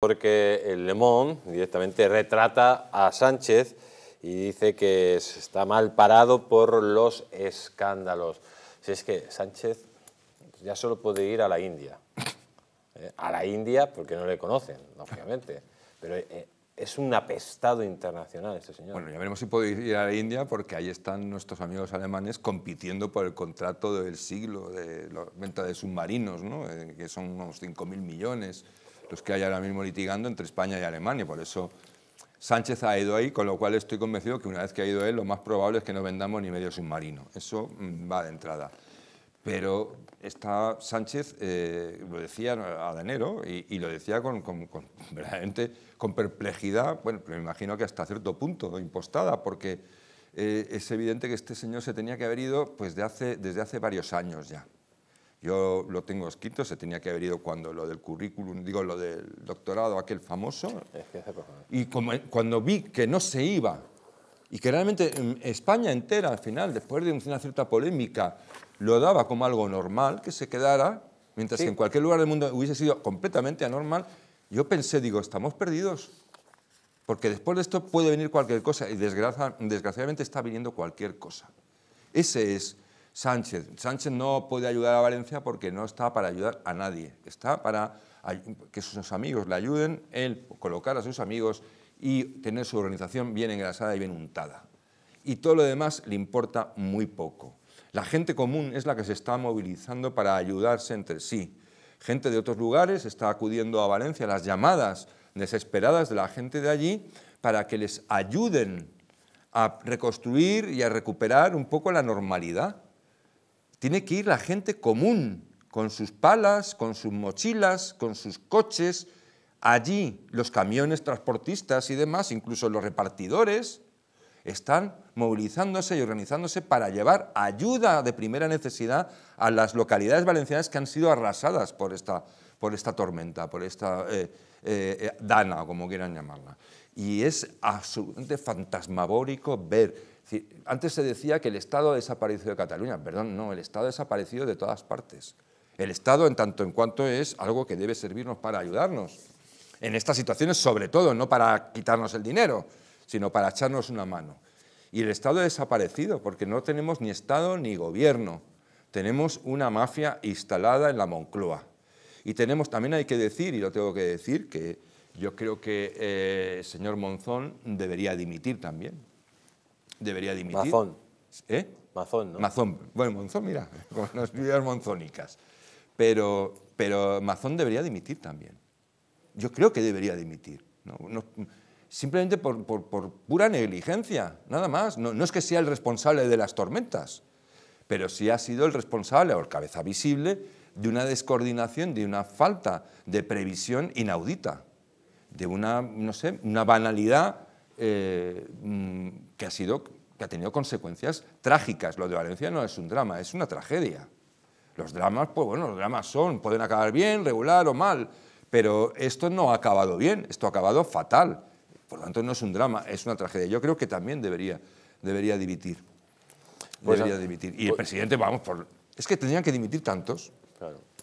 porque el Le Monde directamente retrata a Sánchez y dice que está mal parado por los escándalos. Si es que Sánchez ya solo puede ir a la India. Eh, a la India porque no le conocen, obviamente. Pero eh, es un apestado internacional este señor. Bueno, ya veremos si puede ir a la India porque ahí están nuestros amigos alemanes compitiendo por el contrato del siglo de la venta de submarinos, ¿no? Eh, que son unos 5.000 millones los que hay ahora mismo litigando entre España y Alemania. Por eso Sánchez ha ido ahí, con lo cual estoy convencido que una vez que ha ido él, lo más probable es que no vendamos ni medio submarino. Eso mm, va de entrada. Pero está Sánchez, eh, lo decía a enero y, lo decía con, con, perplejidad, bueno, pero me imagino que hasta cierto punto impostada, porque eh, es evidente que este señor se tenía que haber ido pues, de desde hace varios años ya. Yo lo tengo escrito, se tenía que haber ido cuando lo del currículum, digo, lo del doctorado, aquel famoso. Y cuando vi que no se iba, y que realmente mm, España entera, al final, después de una cierta polémica, lo daba como algo normal que se quedara, mientras que en cualquier lugar del mundo hubiese sido completamente anormal, yo pensé, digo, estamos perdidos. Porque después de esto puede venir cualquier cosa y desgraciadamente está viniendo cualquier cosa. Ese es Sánchez. Sánchez no puede ayudar a Valencia porque no está para ayudar a nadie. Está para que sus amigos le ayuden, él colocar a sus amigos y tener su organización bien engrasada y bien untada. Y todo lo demás le importa muy poco. La gente común es la que se está movilizando para ayudarse entre sí. Gente de otros lugares está acudiendo a Valencia, las llamadas desesperadas de la gente de allí, para que les ayuden a reconstruir y a recuperar un poco la normalidad. Tiene que ir la gente común, con sus palas, con sus mochilas, con sus coches, allí los camiones transportistas y demás, incluso los repartidores, están movilizándose y organizándose para llevar ayuda de primera necesidad a las localidades valencianas que han sido arrasadas por esta, por esta tormenta, por esta eh, eh, eh, dana, como quieran llamarla y es absolutamente fantasmagórico ver. antes se decía que el Estado ha desaparecido de Cataluña, perdón, no, el Estado ha desaparecido de todas partes. El Estado, en tanto en cuanto es algo que debe servirnos para ayudarnos, en estas situaciones sobre todo, no para quitarnos el dinero, sino para echarnos una mano. Y el Estado ha desaparecido porque no tenemos ni Estado ni gobierno. Tenemos una mafia instalada en la Moncloa. Y tenemos, también hay que decir, y lo tengo que decir, que yo creo que el eh, señor Monzón debería dimitir también. Debería dimitir. Mazón. ¿Eh? Mazón, ¿no? Mazón. Bueno, Monzón, mira, con las vidas monzónicas. Pero, pero Mazón debería dimitir también. Yo creo que debería dimitir. simplemente por, pura negligencia, nada más. No, no es que sea el responsable de las tormentas, pero sí ha sido el responsable o el cabeza visible de una descoordinación, de una falta de previsión inaudita de una, no sé, una banalidad eh, mm, que, ha sido, que ha tenido consecuencias trágicas. Lo de Valencia no es un drama, es una tragedia. Los dramas, pues bueno, los dramas son, pueden acabar bien, regular o mal, pero esto no ha acabado bien, esto ha acabado fatal. Por lo tanto, no es un drama, es una tragedia. Yo creo que también debería, debería dimitir. Pues debería dimitir. Y el pues presidente, vamos, es que tendrían que dimitir tantos. Claro.